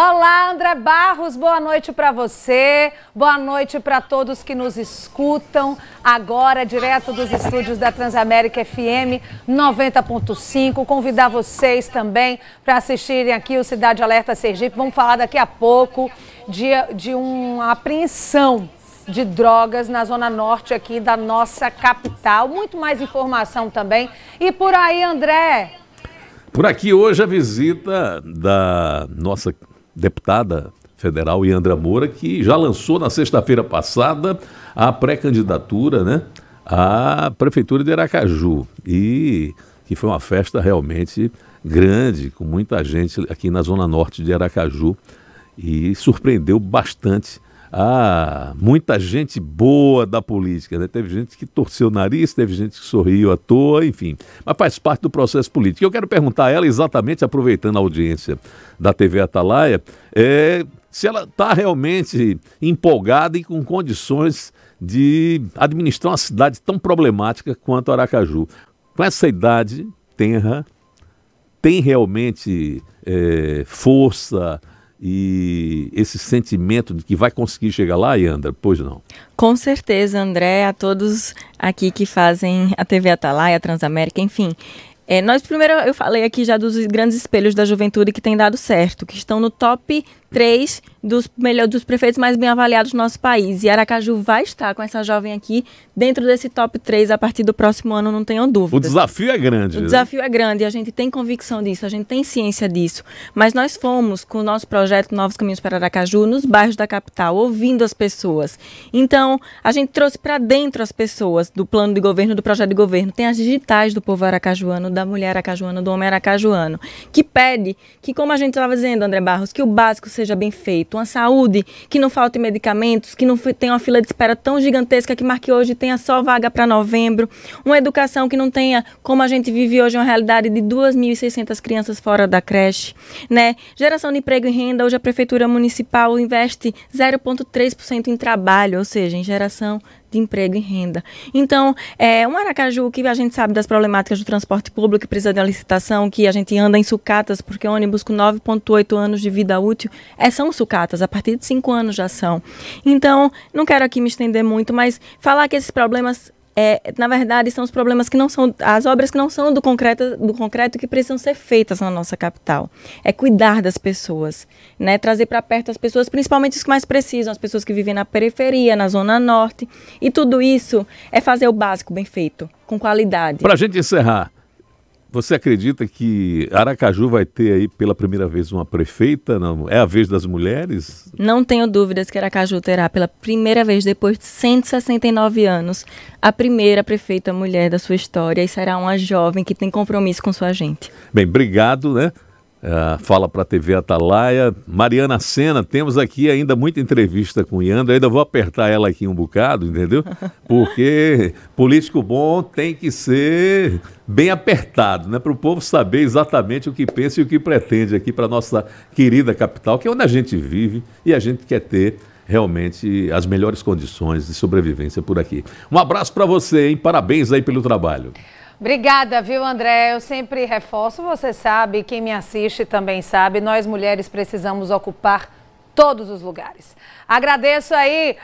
Olá, André Barros, boa noite para você, boa noite para todos que nos escutam agora, direto dos estúdios da Transamérica FM 90.5. Convidar vocês também para assistirem aqui o Cidade Alerta Sergipe. Vamos falar daqui a pouco de, de uma apreensão de drogas na zona norte aqui da nossa capital. Muito mais informação também. E por aí, André, por aqui hoje a visita da nossa deputada federal Yandra Moura, que já lançou na sexta-feira passada a pré-candidatura né, à Prefeitura de Aracaju. E que foi uma festa realmente grande, com muita gente aqui na Zona Norte de Aracaju, e surpreendeu bastante ah, muita gente boa da política, né? Teve gente que torceu o nariz, teve gente que sorriu à toa, enfim. Mas faz parte do processo político. Eu quero perguntar a ela, exatamente aproveitando a audiência da TV Atalaia, é, se ela está realmente empolgada e com condições de administrar uma cidade tão problemática quanto Aracaju. Com essa idade, tenra, tem realmente é, força, e esse sentimento de que vai conseguir chegar lá, Yandra? Pois não. Com certeza, André, a todos aqui que fazem a TV Atalaia, a Transamérica, enfim. É, nós primeiro eu falei aqui já dos grandes espelhos da juventude que tem dado certo, que estão no top três dos, melhor, dos prefeitos mais bem avaliados do nosso país. E Aracaju vai estar com essa jovem aqui dentro desse top 3 a partir do próximo ano, não tenham dúvida. O desafio é grande. O né? desafio é grande e a gente tem convicção disso, a gente tem ciência disso. Mas nós fomos, com o nosso projeto Novos Caminhos para Aracaju, nos bairros da capital, ouvindo as pessoas. Então, a gente trouxe para dentro as pessoas do plano de governo, do projeto de governo. Tem as digitais do povo aracajuano, da mulher aracajuana, do homem aracajuano, que pede que, como a gente estava dizendo, André Barros, que o básico seja bem feito, uma saúde que não falte medicamentos, que não tenha uma fila de espera tão gigantesca que marque hoje tenha só vaga para novembro, uma educação que não tenha, como a gente vive hoje, uma realidade de 2.600 crianças fora da creche, né? Geração de emprego e renda, hoje a prefeitura municipal investe 0,3% em trabalho, ou seja, em geração de emprego e renda. Então, é, um Aracaju que a gente sabe das problemáticas do transporte público, que precisa de uma licitação, que a gente anda em sucatas, porque ônibus com 9,8 anos de vida útil é, são sucatas, a partir de 5 anos já são. Então, não quero aqui me estender muito, mas falar que esses problemas é, na verdade, são os problemas que não são, as obras que não são do concreto, do concreto que precisam ser feitas na nossa capital. É cuidar das pessoas, né? Trazer para perto as pessoas, principalmente os que mais precisam, as pessoas que vivem na periferia, na zona norte. E tudo isso é fazer o básico bem feito, com qualidade. Para a gente encerrar, você acredita que Aracaju vai ter aí pela primeira vez uma prefeita? Não, é a vez das mulheres? Não tenho dúvidas que Aracaju terá pela primeira vez depois de 169 anos a primeira prefeita mulher da sua história e será uma jovem que tem compromisso com sua gente. Bem, obrigado, né? Uh, fala para a TV Atalaia. Mariana Sena, temos aqui ainda muita entrevista com o Iandro. ainda vou apertar ela aqui um bocado, entendeu? Porque político bom tem que ser bem apertado, né? Para o povo saber exatamente o que pensa e o que pretende aqui para nossa querida capital, que é onde a gente vive e a gente quer ter realmente as melhores condições de sobrevivência por aqui. Um abraço para você, hein? Parabéns aí pelo trabalho. Obrigada, viu, André? Eu sempre reforço, você sabe, quem me assiste também sabe, nós mulheres precisamos ocupar todos os lugares. Agradeço aí.